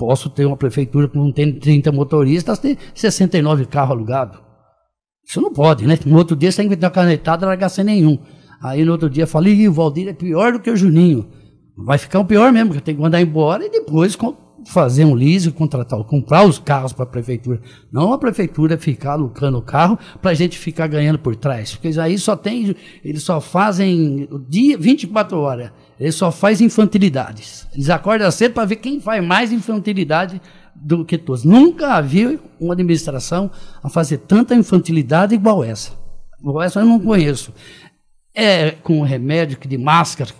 posso ter uma prefeitura que não tem 30 motoristas, tem 69 carros alugados. Isso não pode, né? No outro dia você tem que ter uma canetada e largar sem nenhum. Aí no outro dia eu falei, o Valdir é pior do que o Juninho. Vai ficar um pior mesmo, porque tem que mandar embora e depois fazer um liso contratar, comprar os carros para a prefeitura. Não a prefeitura ficar lucrando o carro para a gente ficar ganhando por trás. Porque aí só tem, eles só fazem o dia 24 horas. Ele só faz infantilidades. Eles acordam cedo para ver quem faz mais infantilidade do que todos. Nunca vi uma administração a fazer tanta infantilidade igual essa. Igual essa eu não conheço. É com remédio de máscara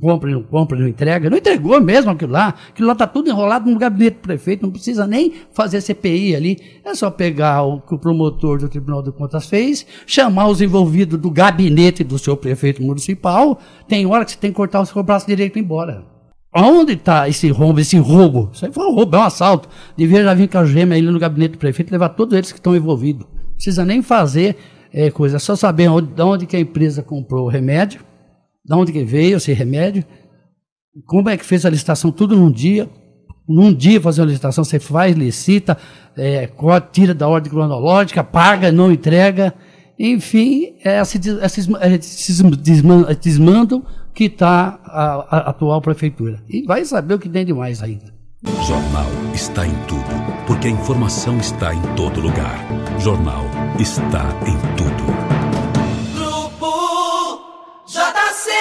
compra, não compra, não entrega. Não entregou mesmo aquilo lá. Aquilo lá está tudo enrolado no gabinete do prefeito, não precisa nem fazer CPI ali. É só pegar o que o promotor do Tribunal de Contas fez, chamar os envolvidos do gabinete do seu prefeito municipal. Tem hora que você tem que cortar o seu braço direito e ir embora. Onde está esse rombo, esse roubo? Isso aí foi um roubo, é um assalto. Devia já vir com a gêmea ali no gabinete do prefeito levar todos eles que estão envolvidos. Não precisa nem fazer é, coisa, é só saber onde, de onde que a empresa comprou o remédio, de onde que veio esse remédio, como é que fez a licitação tudo num dia, num dia fazer uma licitação, você faz, licita, é, tira da ordem cronológica, paga, não entrega, enfim, é, é, é, é desmandos que está a, a, atual prefeitura. E vai saber o que tem de mais ainda. jornal está em tudo, porque a informação está em todo lugar. Jornal está em tudo. Grupo JC